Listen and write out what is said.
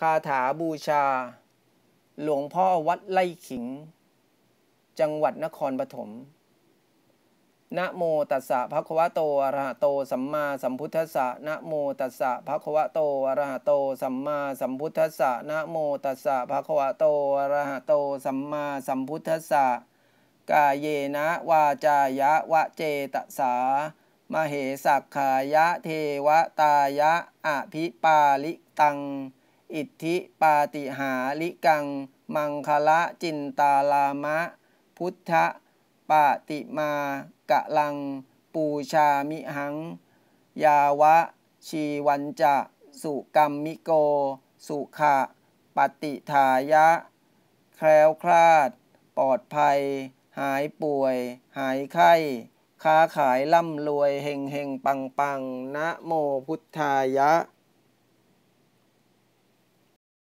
คาถาบูชา หลวงพ่อวัดไล่ขิง จังหวัดนครปฐม นะโมตัสสะภะคะวะโตอะระหะโตสัมมาสัมพุทธัสสะนะโมตัสสะภะคะวะโตอะระหะโตสัมมาสัมพุทธัสสะนะโมตัสสะภะคะวะโตอะระหะโตสัมมาสัมพุทธัสสะกาเยนะวาจายะวะเจตสามเหสักขายะเทวตายะอภิปาลิตังอิทธิปาติหาริกัง มังคละจินตาลามะ พุทธปาติมากะลัง ปูชามิหัง ยาวะชีวันจะ สุกรรมมิโก สุขะปฏิทายะ แคล้วคลาด ปลอดภัย หายป่วย หายไข้ ค้าขายล่ำรวยเฮงเฮงปังปังนะโมพุทธายะ